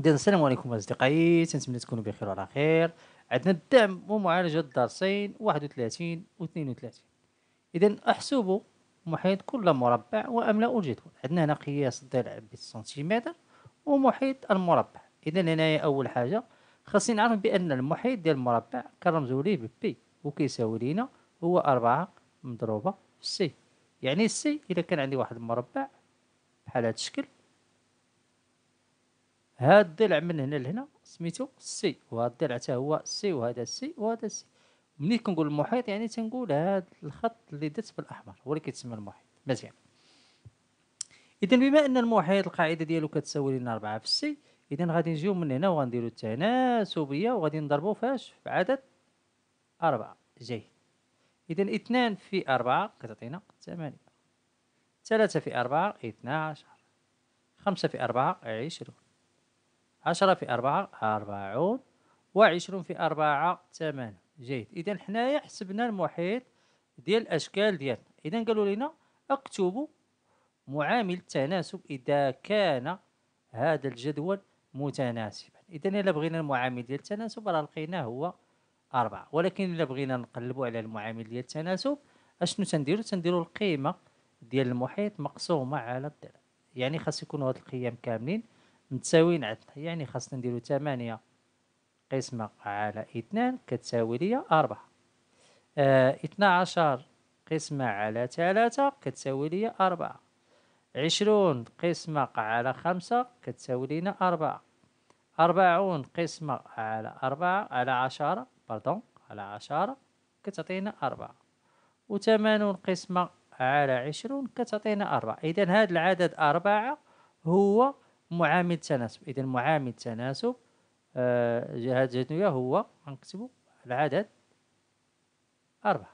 اذا السلام عليكم اصدقائي نتمنى تكونوا بخير وعلى خير عندنا الدعم ومعالجه الدرسين 31 و 32 اذا احسبوا محيط كل مربع واملأ الجدول عندنا هنا قياس الضلع بالسنتيمتر ومحيط المربع اذا هنايا اول حاجه خاصني نعرف بان المحيط ديال المربع كنرمزو ليه ببي وكيساوي لينا هو أربعة مضروبة في سي يعني السي إذا كان عندي واحد المربع بحال هاد الشكل هاد الضلع من هنا لهنا سميتو سي وهاد الضلع حتى هو سي وهذا سي وهذا سي ملي كنقول المحيط يعني تنقول هاد الخط اللي درت بالاحمر هو اللي كيتسمى المحيط مزيان اذا بما ان المحيط القاعده ديالو كتساوي لنا 4 في سي اذا غادي نجيو من هنا وغنديروا التناسبيه وغادي نضربوا فاش في عدد 4 جاي اذا 2 في 4 كتعطينا 8 3 في 4 12 5 في 4 20 عشرة في أربعة أربعون وعشرون في أربعة ثمانية جيد إذا حنايا حسبنا المحيط ديال الأشكال ديالنا إذا قالوا لنا اكتبوا معامل التناسب إذا كان هذا الجدول متناسبا إذا إلا بغينا المعامل ديال التناسب راه لقيناه هو أربعة ولكن إلا بغينا نقلبوا على المعامل ديال التناسب أشنو تنديرو تنديرو القيمة ديال المحيط مقسومة على الضلع يعني خاص يكونوا هاد القيم كاملين متساويين عندنا يعني خاصنا نديرو تمانية قسمة على اثنان كتساوي ليا أربعة آه، اثنا عشر قسمة على ثلاثة كتساوي ليا أربعة عشرون قسمة على خمسة كتساوي لينا أربعة أربعون قسمة على أربعة على عشرة باردون على عشرة كتعطينا أربعة وثمانون قسمة على عشرون كتعطينا أربعة إذا هذا العدد أربعة هو معامل تناسب اذا معامل تناسب جهاز آه، جهات جدوية هو غنكتبو العدد أربعة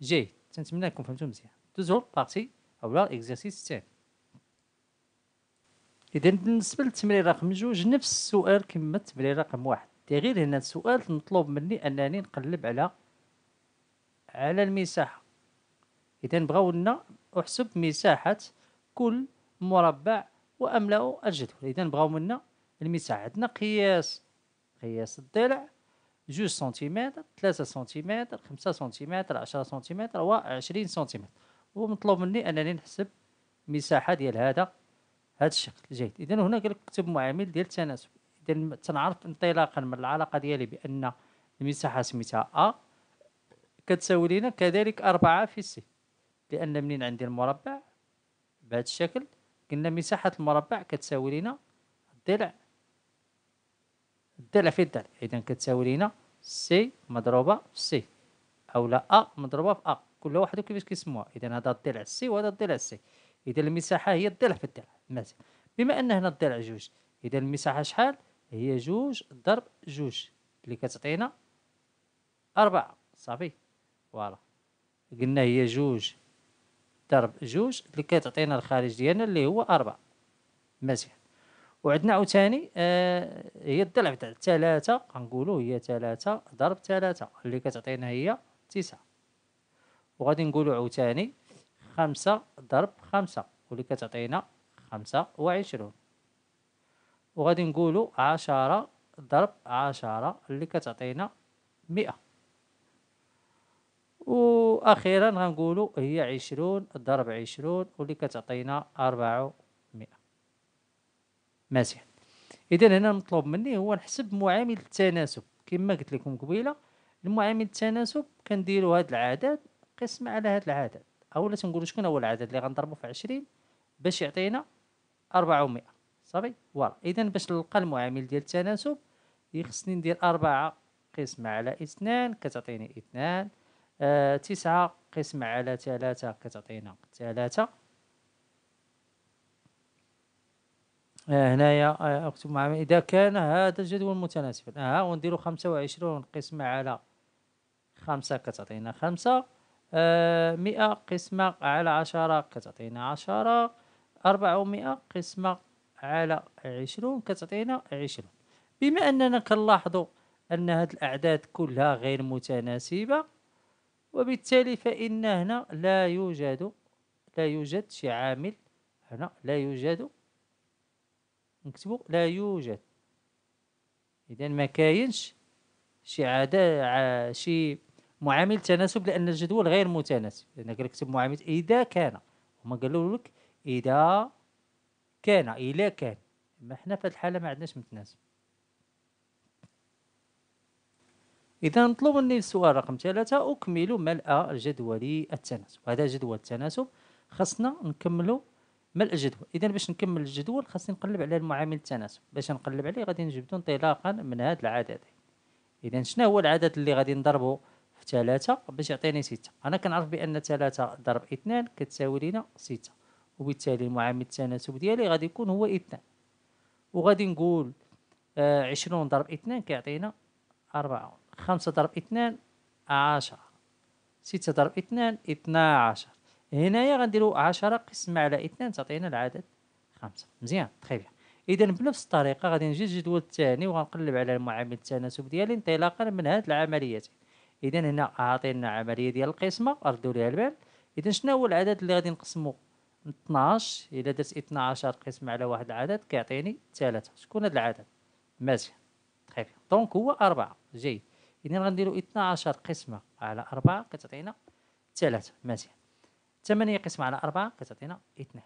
جي تنتمنى نكون فهمتو مزيان دوزو لبارتي أو إكزرسيس الثاني إذا بالنسبة للتمرين رقم جوج نفس السؤال كما التمرين رقم واحد دي غير هنا السؤال مطلوب مني أنني نقلب على على المساحة إذا بغاو لنا أحسب مساحة كل مربع واملأوا الجدول اذا بغاو منا المساحه عندنا قياس قياس الضلع جوج سنتيمتر 3 سنتيمتر خمسة سنتيمتر عشرة سنتيمتر وعشرين سنتيمتر ومطلوب مني انني نحسب المساحه ديال هذا هذا الشكل جيد اذا هنا كتب معامل ديال التناسب اذا تنعرف انطلاقا من العلاقه ديالي بان المساحه سميتها ا كتساوي لنا كذلك أربعة في سي لأن منين عندي المربع بهذا الشكل قلنا مساحة المربع كتساوي لينا الضلع الضلع في الضلع إذا كتساوي لينا سي مضروبة في سي أو لا أ مضروبة في أ كل واحد كيفاش كيسموها إذا هذا الضلع سي وهذا الضلع سي إذا المساحة هي الضلع في الضلع مثلا بما أن هنا الضلع جوج إذا المساحة شحال هي جوج ضرب جوج اللي كتعطينا أربعة صافي فوالا قلنا هي جوج ضرب جوج اللي كتعطينا الخارج ديالنا اللي هو أربعة مزيان وعندنا عاوتاني آه هي الضلع تاع ثلاثة غنقولو هي ثلاثة ضرب ثلاثة اللي كتعطينا هي تسعة وغادي نقولو عاوتاني خمسة ضرب خمسة واللي كتعطينا خمسة وعشرون وغادي نقولو عشرة ضرب عشرة اللي كتعطينا مئة واخيرا غنقولوا هي عشرون ضرب عشرون واللي كتعطينا 400 مزيان اذا هنا المطلوب مني هو نحسب معامل التناسب كما قلت لكم قبيله المعامل التناسب كنديروا هذا العدد قسم على هذا العدد اولا تنقولوا شكون هو العدد اللي غنضربه في عشرين باش يعطينا 400 صافي فوالا اذا باش نلقى المعامل ديال التناسب يخصني ندير أربعة قسم على اثنان كتعطيني اثنان تسعة قسم على ثلاثة كتعطينا ثلاثة آه، هنايا اكتب آه، معهم اذا كان هذا الجدول متناسب ها آه ونديرو خمسة وعشرون قسمة على خمسة كتعطينا خمسة آه، مئة قسمة على عشرة كتعطينا عشرة أربعمائة قسمة على عشرون كتعطينا عشرون بما أننا كنلاحظوا أن هاد الأعداد كلها غير متناسبة وبالتالي فإن هنا لا يوجد لا يوجد شي عامل هنا لا يوجد نكتبو لا يوجد إذا ما كاينش شي عادة شي معامل تناسب لأن الجدول غير متناسب لأن كنكتب معامل إذا كان هما قالوا لك إذا كان إلا كان ما حنا في هاد الحالة ما عندناش متناسب إذا نطلب مني السؤال رقم ثلاثة أكمل ملء الجدول التناسب هذا جدول التناسب خاصنا نكملو ملء الجدول إذا باش نكمل الجدول خاصني نقلب على المعامل التناسب باش نقلب عليه غادي نجبدو انطلاقا من هاد العددين إذا شنو هو العدد اللي غادي نضربو في ثلاثة باش يعطيني ستة أنا كنعرف بأن ثلاثة ضرب اثنان كتساوي لينا ستة وبالتالي المعامل التناسب ديالي غادي يكون هو اثنان وغادي نقول آه، عشرون ضرب اثنان كيعطينا أربعة خمسة ضرب اثنان عشرة ستة ضرب اثنان اثنا عشر هنايا غنديرو عشرة قسمة على اثنان تعطينا العدد خمسة مزيان تخي بيان اذا بنفس الطريقه غادي نجي الجدول الثاني وغنقلب على المعامل التناسب ديالي انطلاقا من هاد العمليات اذا هنا عاطينا عمليه ديال القسمه ردوا ليها البال اذا شنو هو العدد اللي غادي نقسمو 12 الا درت 12 قسمه على واحد العدد كيعطيني ثلاثة شكون هاد العدد مزيان تخي دونك هو أربعة جيد إذن غنديرو 12 قسمة على 4 كتعطينا 3 مزيان 8 قسمة على 4 كتعطينا 2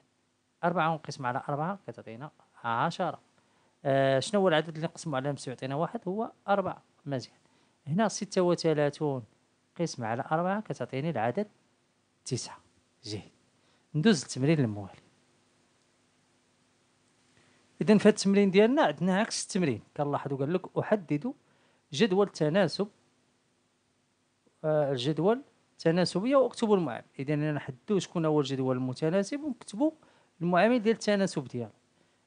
4 قسمة على 4 كتعطينا 10 آه شنو هو العدد اللي نقسمو على نفسو يعطينا واحد هو 4 مزيان هنا 36 قسمة على 4 كتعطيني العدد 9 جيد ندوز للتمرين الموالي إذا في التمرين ديالنا عندنا عكس التمرين كنلاحظو قال لك أحدد جدول تناسب آه، الجدول التناسبية واكتبوا المعامل اذا انا نحددوا شكون هو الجدول المتناسب ونكتبوا المعامل ديال التناسب ديالو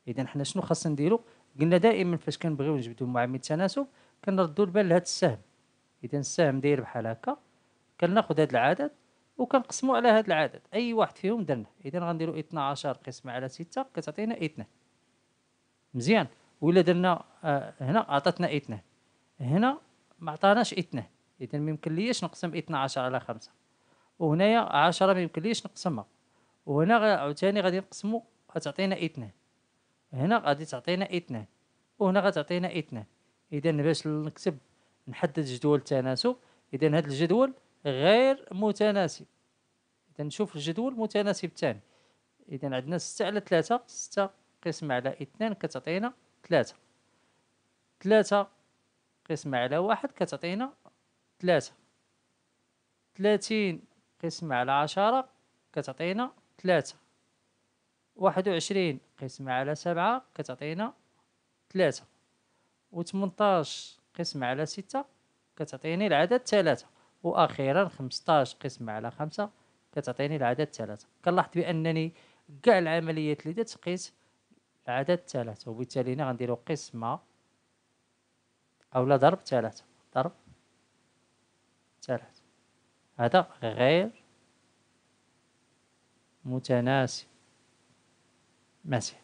اذا حنا شنو خاصنا نديرو قلنا دائما فاش كنبغيو نجبدوا معامل التناسب كنردوا البال لهذا السهم اذا السهم داير بحال هكا كناخذ هذا العدد وكنقسمو على هذا العدد اي واحد فيهم درنا اذا غنديروا 12 قسم على 6 كتعطينا 2 مزيان ولا درنا آه، هنا عطاتنا 2 هنا ما عطاناش اثنان اذا ما يمكنليش نقسم 12 على خمسة وهنايا 10 ما يمكنليش نقسمها وهنا عاوتاني غادي نقسمو غتعطينا اثنان هنا غادي تعطينا اثنان وهنا غتعطينا اثنان اذا باش نكتب نحدد جدول التناسب اذا هذا الجدول غير متناسب اذا نشوف الجدول متناسب الثاني اذا عندنا 6 على 3 6 قسم على 2 كتعطينا 3 3 قسمة على واحد كتعطينا ثلاثة ثلاثين قسمة على عشرة كتعطينا ثلاثة واحد وعشرين قسمة على سبعة كتعطينا ثلاثة وثمنتاش قسمة على ستة كتعطيني العدد ثلاثة وأخيرا خمستاش قسمة على خمسة كتعطيني العدد ثلاثة كنلاحظ بأنني كاع العمليات اللي درت قيس العدد ثلاثة وبالتالي هنا غنديرو قسمة أو لا ضرب ثلاثة ضرب ثلاثة هذا غير متناسب مثلا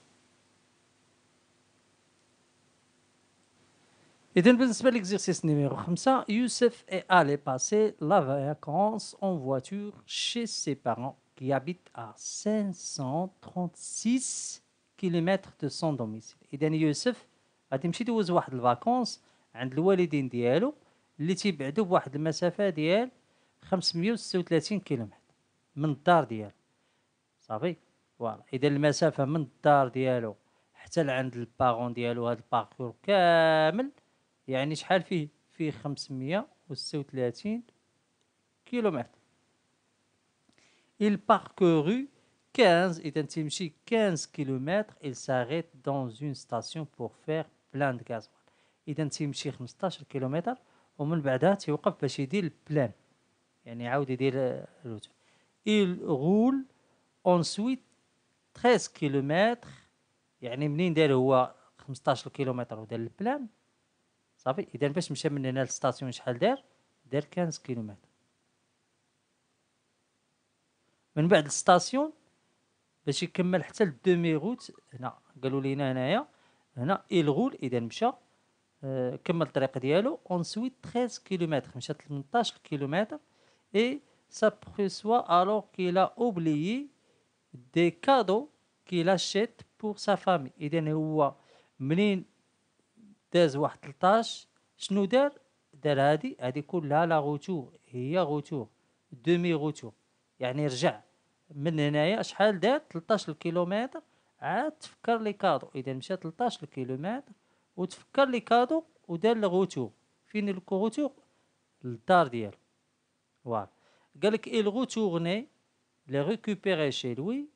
Et donc, pour l'exercice numéro 5, Youssef est allé passer la vacance en voiture chez ses parents qui habitent à 536 km de son domicile. Et donc, Youssef a été de vacances عند الوالدين ديالو اللي تيبعدوا بواحد المسافه ديال 536 كيلومتر من الدار ديالو صافي فوالا اذا المسافه من الدار ديالو حتى لعند البارون ديالو هذا الباركور كامل يعني شحال فيه فيه 536 كيلومتر il parcourut 15 اذا تمشي 15 كيلومتر il s'arrête dans une station pour faire plein de gasoil اذا تيمشي 15 كيلومتر ومن بعدها تيوقف باش يدير البلان يعني يعاود يدير الروت il roule ensuite 13 كيلومتر يعني منين دار هو 15 كيلومتر ودار البلان صافي اذا باش مشى من هنا للستاسيون شحال دار دار 15 كيلومتر من بعد الستاسيون باش يكمل حتى لدومي روت هنا قالوا لينا هنايا هنا il roule اذا مشى آه، كمل الطريق ديالو اون سويت 13 كيلومتر مشى 18 كيلومتر اي s'aperçoit alors qu'il a oublié des cadeaux qu'il achète pour sa famille اذا هو منين داز واحد 13 شنو دار دار هادي هادي كلها لا غوتور هي غوتور دومي غوتور يعني رجع من هنايا شحال دار 13 كيلومتر عاد تفكر لي كادو اذا مشى 13 كيلومتر وتفكر لي كادو ودار لي الغوتو فين لو الكوغوتو للدار ديالو فوالا قال لك il retournait لي ريكوبيري شي لوي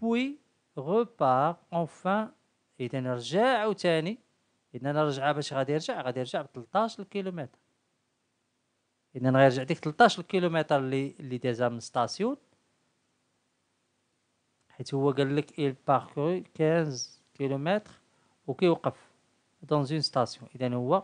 بوي ريبار اونفان اذا رجع عاوتاني اذا انا رجع باش غادي يرجع غادي يرجع ب 13 كيلومتر اذا غيرجع ديك 13 كيلومتر اللي اللي دازا من ستاسيون حيت هو قال لك اي باركو 15 كيلومتر وكيوقف دون اون ستاسيون اذا هو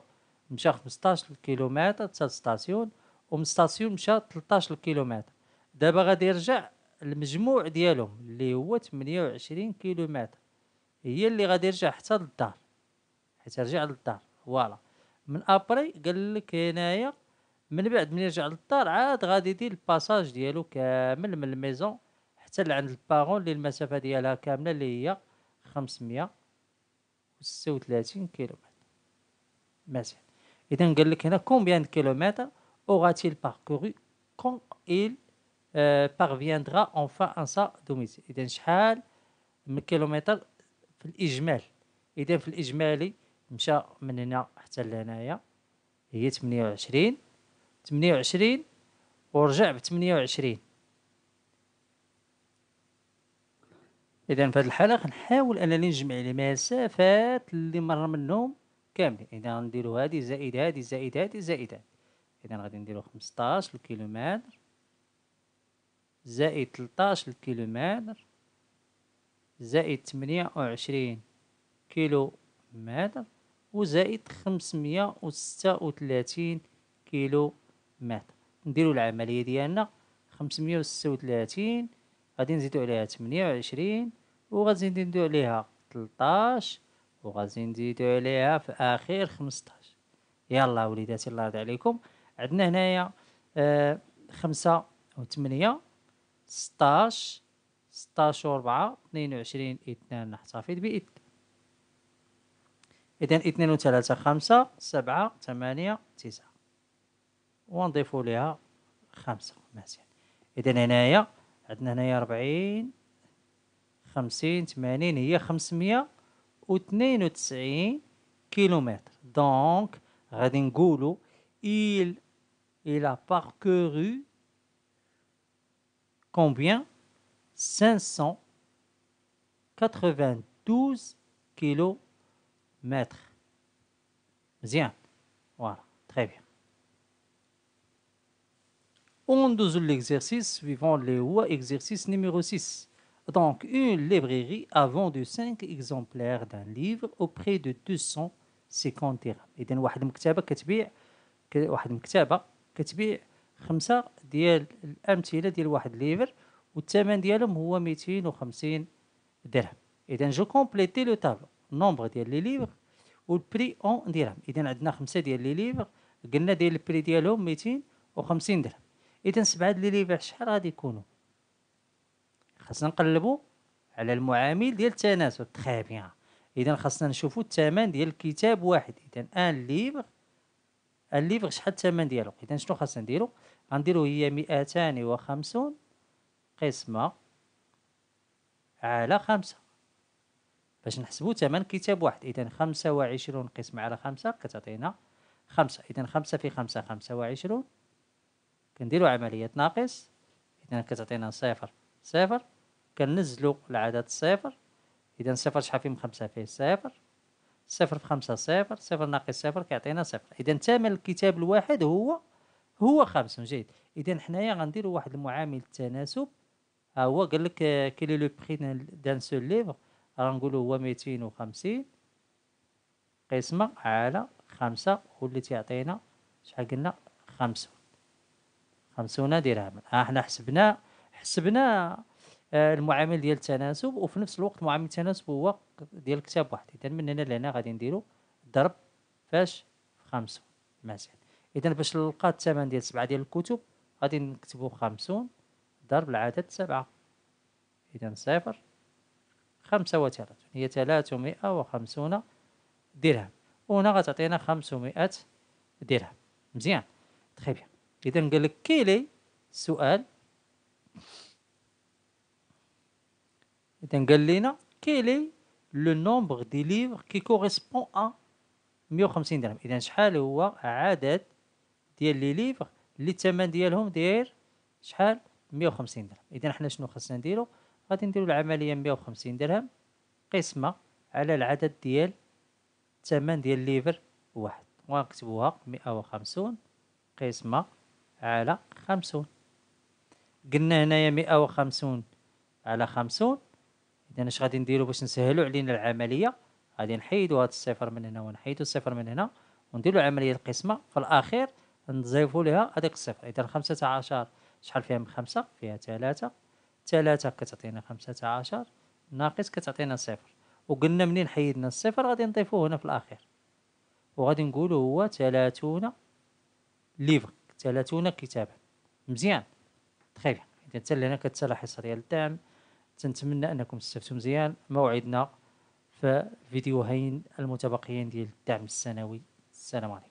مشى 15 كيلومتر حتى ستاسيون ومن ستاسيون مشى 13 كيلومتر دابا غادي يرجع المجموع ديالهم اللي هو 28 كيلومتر هي اللي غادي يرجع حتى للدار حيت رجع للدار فوالا من ابري قال لك هنايا من بعد من يرجع للدار عاد غادي يدير الباساج ديالو كامل من الميزون حتى لعند البارون اللي المسافه ديالها كامله اللي هي 500 36 كيلومتر مثلا اذا قال لك هنا كومبيان كيلومتر اوغاتيل باركوري كون parcouru quand il euh, parviendra enfin à sa domicile اذا شحال من كيلومتر في الاجمال اذا في الاجمالي مشى من هنا حتى لهنايا هي 28 28 ورجع ب 28 اذا في هذه الحاله غنحاول انني نجمع المسافات اللي مر منهم كاملين اذا غنديرو هذه زائد هذه زائد هذه زائد هذه اذا غادي نديرو 15 كيلومتر زائد 13 كيلومتر زائد 28 كيلو متر وزائد 536 كيلو متر نديرو العمليه ديالنا 536 غادي نزيدو عليها 28 وغادي نديرو عليها 13 وغادي نزيدو عليها في اخر 15 يلا وليداتي الله يرضي عليكم عندنا هنايا آه خمسة أو تمنية ستاش ستاش ربعة اثنين عشرين اثنان نحتفظ بإثنان إذا اثنين ثلاثة خمسة سبعة ثمانية تسعة ونضيفو ليها خمسة مزيان إذا هنايا عندنا هنايا ربعين 50 80 هي 592 كيلومتر دونك غادي نقولوا il il a parcouru combien 592 kilomètres. Bien. Voilà, très bien. On doit l'exercice suivant les exercice numéro 6. Donc, une librairie a vendu 5 exemplaires d'un livre au prix de 250 dirhams. درهم. إذا واحد المكتبة كتبيع واحد المكتبة كتبيع خمسة ديال الامثله ديال واحد الليفر والثمن ديالهم هو 250 درهم. إذا جو كومبليتي لو تابلو نومبر ديال لي ليفر والبري اون درهم. إذا عندنا خمسة ديال لي ليفر قلنا ديال البري ديالهم 250 درهم. إذا سبعة ديال لي ليفر شحال غادي يكونوا؟ خاصنا نقلبوا على المعامل ديال التناسب تخي بيان اذا خاصنا نشوفوا الثمن ديال الكتاب واحد اذا ان ليفر ان ليفر شحال الثمن ديالو اذا شنو خاصنا نديرو غنديرو هي مئتان وخمسون قسمة على خمسة باش نحسبو ثمن كتاب واحد اذا خمسة وعشرون قسمة على خمسة كتعطينا خمسة اذا خمسة في خمسة خمسة وعشرون كنديرو عملية ناقص اذا كتعطينا صفر صفر كنزلو العدد صفر اذا صفر شحال فيه من خمسة فيه صفر صفر في خمسة صفر صفر ناقص صفر كيعطينا صفر اذا ثمن الكتاب الواحد هو هو خمسة جيد اذا حنايا غنديرو واحد المعامل التناسب ها هو قال لك كيلي لو بري دان سو ليفر غنقولو هو ميتين خمسين قسمة على خمسة اللي تيعطينا شحال قلنا خمسون خمسون درهما ها حنا حسبنا حسبنا آه، المعامل ديال التناسب وفي نفس الوقت معامل التناسب هو ديال كتاب واحد اذا من هنا لهنا غادي نديرو ضرب فاش في خمسون مثلا اذا باش نلقى الثمن ديال سبعه ديال الكتب غادي نكتبو خمسون ضرب العدد سبعه اذا صفر خمسة وثلاثون هي ثلاثمائة وخمسون درهم وهنا غتعطينا خمسمائة درهم مزيان تخي بيان اذا قال لك كيلي سؤال إذا قال لنا كيلي لو نومبغ دي ليفغ كي كوريسبون أ 150 درهم إذا شحال هو عدد ديال لي ليفغ اللي الثمن ديالهم داير شحال 150 درهم إذا حنا شنو خصنا نديرو غادي نديرو العملية 150 درهم قسمة على العدد ديال الثمن ديال ليفر واحد ونكتبوها 150 قسمة على 50 قلنا هنايا 150 على 50 اذا اش غادي نديرو باش نسهلو علينا العمليه غادي نحيدو هاد الصفر من هنا ونحيدو الصفر من هنا ونديرو عمليه القسمه في الاخير نضيفو ليها هذاك الصفر اذا 15 شحال فيها من خمسة فيها ثلاثة ثلاثة كتعطينا خمسة عشر ناقص كتعطينا صفر وقلنا منين حيدنا الصفر غادي نضيفوه هنا في الاخير وغادي نقولو هو ثلاثون ليفر ثلاثون كتابا مزيان تخيل اذا حتى هنا كتسالا الحصه ديال الدعم تنتمنى انكم استفدتم مزيان موعدنا في فيديوهين المتبقيين ديال الدعم السنوي السلام عليكم